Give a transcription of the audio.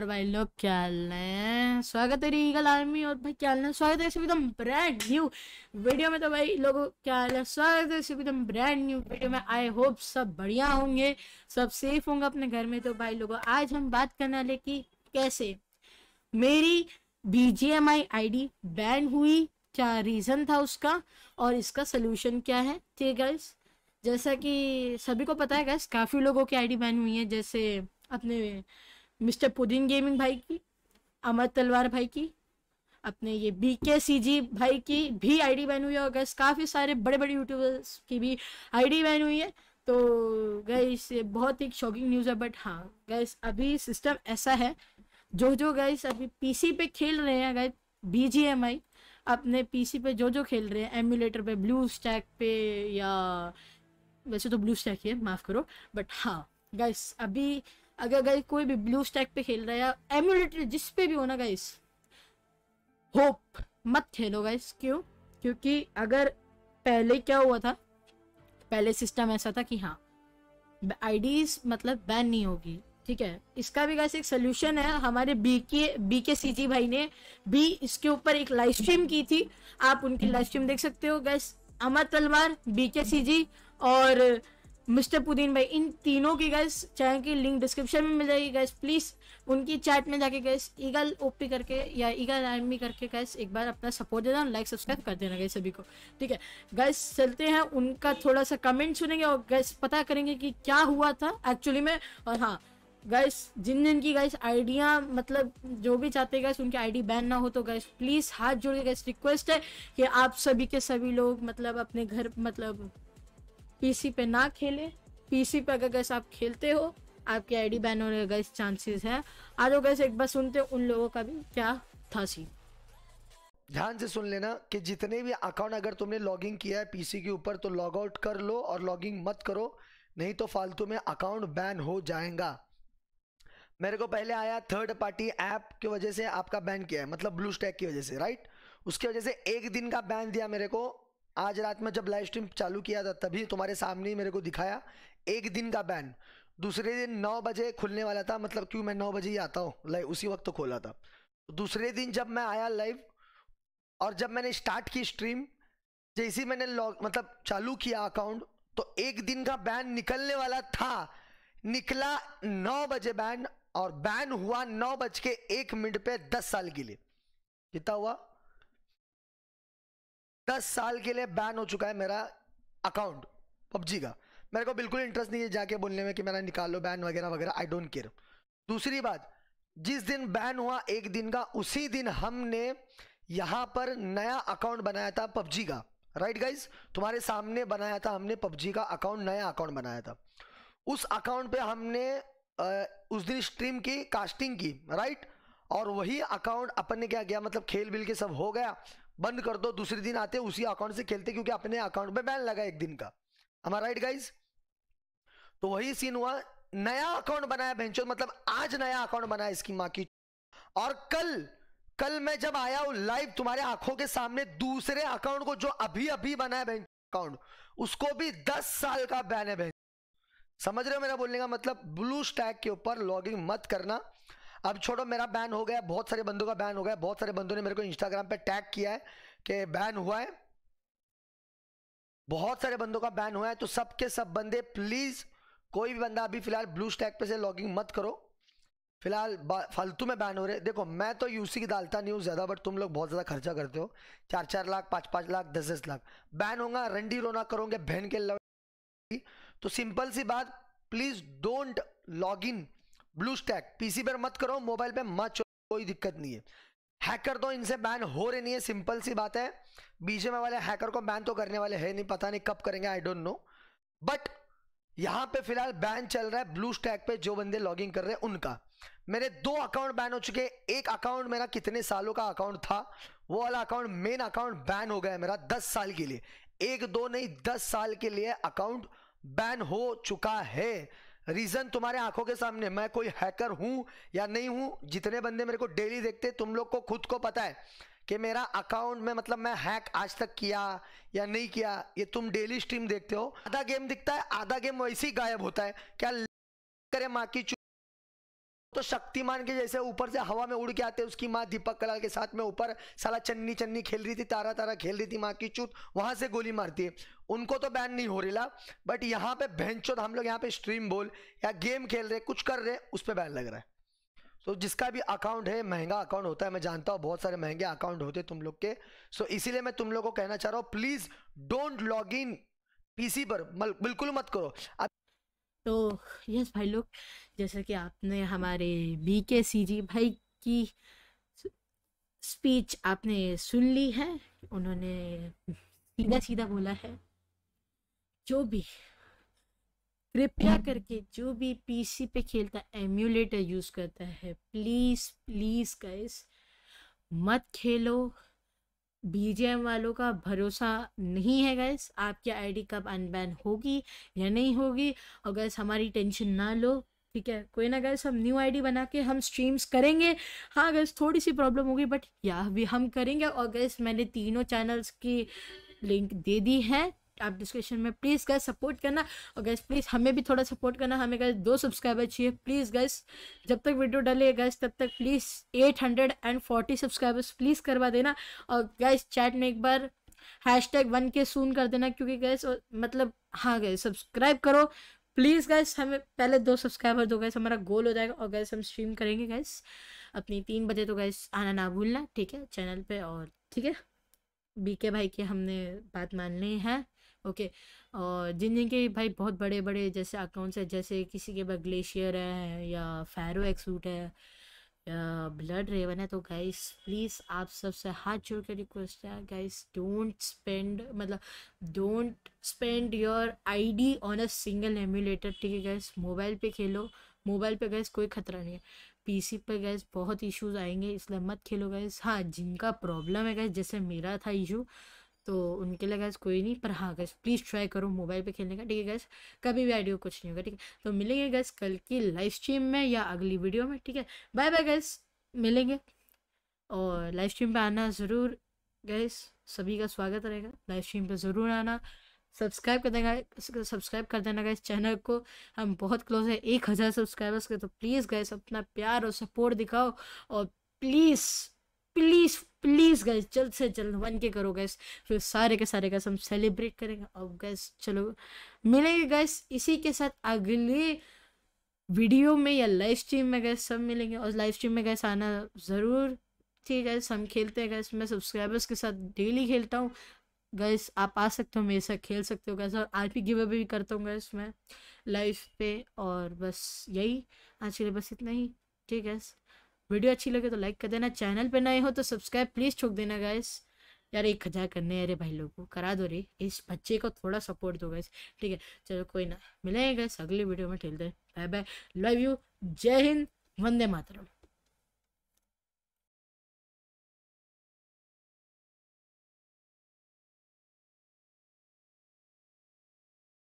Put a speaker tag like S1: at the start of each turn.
S1: और भाई लोग क्या है स्वागत है रीगल आर्मी और भाई क्या है स्वागत है एकदम ब्रांड न्यू वीडियो में तो भाई लोगों क्या है स्वागत है एकदम ब्रांड न्यू वीडियो में आई होप सब बढ़िया होंगे सब सेफ होंगे अपने घर में तो भाई लोगों आज हम बात करने वाले कि कैसे मेरी बी जी आई आई बैन हुई क्या रीज़न था उसका और इसका सोल्यूशन क्या है ठीक है जैसा कि सभी को पता है गैस काफ़ी लोगों की आईडी बैन हुई है जैसे अपने मिस्टर पुदीन गेमिंग भाई की अमर तलवार भाई की अपने ये बी के सी जी भाई की भी आई डी बैन हुई है और गैस काफ़ी सारे बड़े बड़े यूट्यूबर्स की भी आई डी बैन हुई है तो गैस ये बहुत ही शॉकिंग न्यूज़ है बट हाँ गैस अभी सिस्टम ऐसा है जो जो गैस अभी पी सी पे खेल रहे हैं guys B G M I अपने पी सी पे जो जो खेल रहे हैं एम्यूलेटर पे ब्लू स्टैक पे या वैसे तो ब्लू स्टैक ही है माफ़ करो बट हाँ गैस अभी अगर गाइस कोई भी ब्लू स्टैक पे खेल रहा है या एमुलेटर जिस पे भी होना गाइस होप मत खेलो गाइस क्यों क्योंकि अगर पहले क्या हुआ था पहले सिस्टम ऐसा था कि हाँ आईडीज मतलब बैन नहीं होगी ठीक है इसका भी गाइस एक सोल्यूशन है हमारे बीके बीके सी जी भाई ने भी इसके ऊपर एक लाइव स्ट्रीम की थी आप उनकी लाइव स्ट्रीम देख सकते हो गैस अमर तलवार बीके सी जी और मिस्टर पुदीन भाई इन तीनों की गैस चाहे कि लिंक डिस्क्रिप्शन में मिल जाएगी गैस प्लीज़ उनकी चैट में जाके गैस ईगल ओपी करके या ईगल आर्मी करके गैस एक बार अपना सपोर्ट दे देना लाइक सब्सक्राइब कर देना गैस सभी को ठीक है गैस चलते हैं उनका थोड़ा सा कमेंट सुनेंगे और गैस पता करेंगे कि क्या हुआ था एक्चुअली में और हाँ गैस जिन जिन की गैस आइडिया मतलब जो भी चाहते गैस उनकी आईडी बैन ना हो तो गैस प्लीज़ हाथ जोड़ के गैस रिक्वेस्ट है कि आप सभी के सभी लोग मतलब अपने घर मतलब पीसी पे ना खेले पीसी पे अगर गैस आप खेलते हो आपकी आईडी बैन होने का गैस चांसेस है आज जाओ गैस एक बार सुनते उन लोगों का भी क्या था सी
S2: ध्यान से सुन लेना कि जितने भी अकाउंट अगर तुमने लॉगिंग किया है पीसी के ऊपर तो लॉग आउट कर लो और लॉगिंग मत करो नहीं तो फालतू में अकाउंट बैन हो जाएगा मेरे को पहले आया थर्ड पार्टी ऐप की वजह से आपका बैन किया है मतलब ब्लू स्टैक की वजह से राइट उसकी वजह से एक दिन का बैन दिया मेरे को आज रात में जब लाइव स्ट्रीम चालू किया था तभी तुम्हारे सामने ही मेरे को दिखाया एक दिन का बैन दूसरे दिन नौ बजे खुलने वाला था मतलब क्यों मैं नौ बजे ही आता हूँ लाइव उसी वक्त तो खोला था तो दूसरे दिन जब मैं आया लाइव और जब मैंने स्टार्ट की स्ट्रीम जैसे मैंने लॉग मतलब चालू किया अकाउंट तो एक दिन का बैन निकलने वाला था निकला नौ बजे बैन और बैन हुआ नौ बज के एक मिनट पे दस साल के लिए कितना हुआ दस साल के लिए बैन हो चुका है मेरा अकाउंट पबजी का मेरे को बिल्कुल इंटरेस्ट नहीं है जाके बोलने में कि मेरा निकाल लो बैन वगैरह वगैरह आई डोंट केयर दूसरी बात जिस दिन बैन हुआ एक दिन का उसी दिन हमने यहाँ पर नया अकाउंट बनाया था पबजी का राइट गाइज तुम्हारे सामने बनाया था हमने पबजी का अकाउंट नया अकाउंट बनाया था उस अकाउंट पे हमने उस दिन स्ट्रीम की कास्टिंग की राइट और वही अकाउंट अपन ने क्या किया मतलब खेल बिल के सब हो गया बंद कर दो दूसरे दिन आते उसी अकाउंट से खेलते क्योंकि अपने अकाउंट में बैन लगा एक दिन का हमारा राइट गाइज तो वही सीन हुआ नया अकाउंट बनाया भेंचो मतलब आज नया अकाउंट बनाया इसकी माँ की और कल कल मैं जब आया हूं लाइव तुम्हारे आंखों के सामने दूसरे अकाउंट को जो अभी अभी बनाया बैंक अकाउंट उसको भी दस साल का बैन है बैंक समझ रहे हो मेरा बोलने का मतलब ब्लू स्टैक के ऊपर लॉगिंग मत करना अब छोड़ो मेरा बैन हो गया बहुत सारे बंदों का बैन हो गया बहुत सारे बंदों ने मेरे को इंस्टाग्राम पे टैग किया है कि बैन हुआ है बहुत सारे बंदों का बैन हुआ है तो सबके सब बंदे प्लीज़ कोई भी बंदा अभी फिलहाल ब्लू स्टैग पे से लॉगिंग मत करो फिलहाल फालतू में बैन हो रहे देखो मैं तो यूसी की डालता नहीं हूँ ज़्यादा बट तुम लोग बहुत ज़्यादा खर्चा करते हो चार चार लाख पाँच पाँच लाख दस दस लाख बैन होगा रंडी रोना करोगे बहन के तो सिंपल सी बात please don't log in Blue Stack PC पर मत करो मोबाइल पे मत कोई दिक्कत नहीं है हैकर तो इनसे बैन हो रहे नहीं है सिंपल सी बात है बीजेपी वाले हैकर को बैन तो करने वाले है नहीं पता नहीं कब करेंगे आई डोंट नो बट यहाँ पे फिलहाल बैन चल रहा है ब्लू स्टैक पे जो बंदे लॉगिंग कर रहे हैं उनका मेरे दो अकाउंट बैन हो चुके हैं एक अकाउंट मेरा कितने सालों का अकाउंट था वो वाला अकाउंट मेन अकाउंट बैन हो गया है मेरा दस साल के लिए एक दो नहीं दस साल के लिए अकाउंट बैन हो चुका है रीजन तुम्हारे आंखों के सामने मैं कोई हैकर हूं या नहीं हूं जितने बंदे मेरे को डेली देखते तुम लोग को खुद को पता है कि मेरा अकाउंट में मतलब मैं हैक आज तक किया या नहीं किया ये तुम डेली स्ट्रीम देखते हो आधा गेम दिखता है आधा गेम वैसे ही गायब होता है क्या करे माँ की तो शक्तिमान के जैसे ऊपर से हवा में उड़ के आते उसकी माँ दीपक कला के साथ में ऊपर साला चन्नी चन्नी खेल रही थी तारा तारा खेल रही थी माँ की चूत वहां से गोली मारती है उनको तो बैन नहीं हो रही ला बट यहाँ पे भैंचो हम लोग यहाँ पे स्ट्रीम बोल या गेम खेल रहे कुछ कर रहे उस पर बैन लग रहा है तो जिसका भी अकाउंट है महंगा अकाउंट होता है मैं जानता हूँ बहुत सारे महंगे अकाउंट होते तुम लोग के सो इसीलिए मैं तुम लोग को कहना चाह रहा हूँ please don't log in PC पर बिल्कुल मत करो
S1: तो यस भाई लोग जैसे कि आपने हमारे बी के सी जी भाई की स्पीच आपने सुन ली है उन्होंने सीधा सीधा बोला है जो भी कृपया करके जो भी पीसी पे खेलता है एम्यूलेटर यूज़ करता है प्लीज़ प्लीज़ गाइस मत खेलो बीजेएम वालों का भरोसा नहीं है गैस आपकी आईडी कब अनबैन होगी या नहीं होगी और गैस हमारी टेंशन ना लो ठीक है कोई ना गैस हम न्यू आईडी बना के हम स्ट्रीम्स करेंगे हाँ गैस थोड़ी सी प्रॉब्लम होगी बट या भी हम करेंगे और गैस मैंने तीनों चैनल्स की लिंक दे दी है आप डिस्क्रिप्शन में प्लीज़ गैस सपोर्ट करना और गैस प्लीज़ हमें भी थोड़ा सपोर्ट करना हमें गैस दो सब्सक्राइबर चाहिए प्लीज़ गैस जब तक वीडियो डाले गैस तब तक please eight hundred and forty subscribers please करवा देना और गैस चैट में एक बार हैश टैग वन के सून कर देना क्योंकि गैस मतलब हाँ गैस सब्सक्राइब करो प्लीज़ गैस हमें पहले दो सब्सक्राइबर दो गैस हमारा गोल हो जाएगा और गैस हम स्ट्रीम करेंगे गैस अपनी तीन बजे तो गैस आना ना भूलना ठीक है चैनल पर और ठीक है बीके भाई की हमने बात मान ली है ओके और जिन जिनके भाई बहुत बड़े बड़े जैसे अकाउंट्स हैं जैसे किसी के पास ग्लेशियर है या फैरो एक्सूट है ब्लड रेवन है तो गाइस प्लीज़ आप सबसे हाथ जोड़ के रिक्वेस्ट है गाइस डोंट स्पेंड मतलब don't spend your ID on a single emulator ठीक है गाइस मोबाइल पे खेलो मोबाइल पे गैस कोई ख़तरा नहीं है पीसी पे गैस बहुत इश्यूज आएंगे इसलिए मत खेलो गैस हाँ जिनका प्रॉब्लम है गैस जैसे मेरा था इशू तो उनके लिए गैस कोई नहीं पर हाँ गैस प्लीज़ ट्राई करो मोबाइल पे खेलने का ठीक है गैस कभी भी आइडियो कुछ नहीं होगा ठीक है तो मिलेंगे गैस कल की लाइव स्ट्रीम में या अगली वीडियो में ठीक है बाय बाय गैस मिलेंगे और लाइव स्ट्रीम पे आना ज़रूर गैस सभी का स्वागत रहेगा लाइव स्ट्रीम पर ज़रूर आना सब्सक्राइब कर देगा सब्सक्राइब कर देना गैस चैनल को हम बहुत क्लोज है एक हज़ार सब्सक्राइबर्स के तो प्लीज़ गैस अपना प्यार और सपोर्ट दिखाओ और प्लीज़ प्लीज़ प्लीज़ गैस जल्द से जल्द वन के करो गैस फिर सारे के सारे गैस हम सेलिब्रेट करेंगे अब गैस चलो मिलेंगे गैस इसी के साथ अगले वीडियो में या लाइव स्ट्रीम में गैस सब मिलेंगे और लाइव स्ट्रीम में गैस आना ज़रूर ठीक है हम खेलते हैं गैस मैं सब्सक्राइबर्स के साथ डेली खेलता हूँ गैस आप आ सकते हो मेरे साथ खेल सकते हो गैस और आज भी गिव अवे भी करता हूँ गैस मैं लाइव पे और बस यही आज के लिए बस इतना ही ठीक है वीडियो अच्छी लगे तो लाइक कर देना चैनल पर नए हो तो सब्सक्राइब प्लीज़ ठोक देना गाइस यार एक हज़ार करने अरे भाई लोग को करा दो रे इस बच्चे को थोड़ा सपोर्ट दो गैस ठीक है चलो कोई ना मिलेंगे गैस अगली वीडियो में ठेल दे बाय बाय लव यू जय हिंद वंदे
S2: मातरम